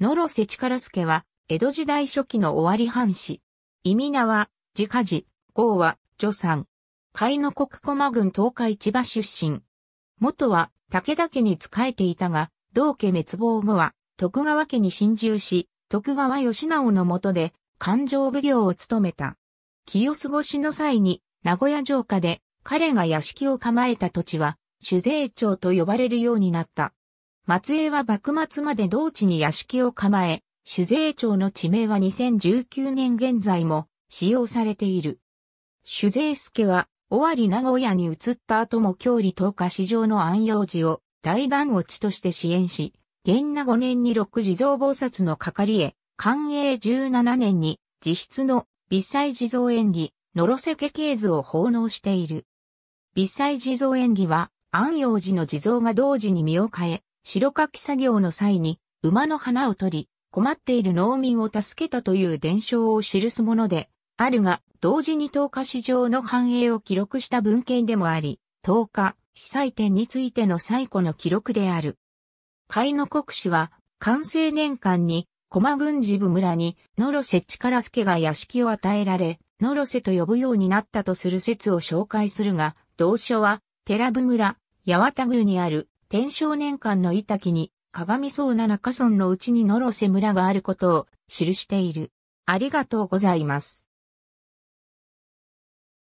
野呂瀬力助は、江戸時代初期の尾張藩士。意味名は、自家寺、豪は、助産。海の国駒郡東海千葉出身。元は、武田家に仕えていたが、同家滅亡後は、徳川家に侵入し、徳川義直の下で、勘定奉行を務めた。清須越しの際に、名古屋城下で、彼が屋敷を構えた土地は、酒税町と呼ばれるようになった。松江は幕末まで同地に屋敷を構え、酒税町の地名は2019年現在も使用されている。酒税助は、尾張名古屋に移った後も郷里東下市場の安養寺を大団落ちとして支援し、元那5年に六地蔵菩薩の係へ、寛永17年に自筆の微細地蔵演技、のろせけ系図を奉納している。微細地蔵演技は、安養寺の地蔵が同時に身を変え、白柿き作業の際に馬の花を取り、困っている農民を助けたという伝承を記すもので、あるが、同時に10日市場の繁栄を記録した文献でもあり、10日被災点についての最古の記録である。海の国史は、完成年間に、駒郡寺部村に、野呂瀬力助が屋敷を与えられ、野呂瀬と呼ぶようになったとする説を紹介するが、同書は、寺部村、八幡宮にある天正年間の板木に、鏡そうな中村のうちに野呂瀬村があることを記している。ありがとうございます。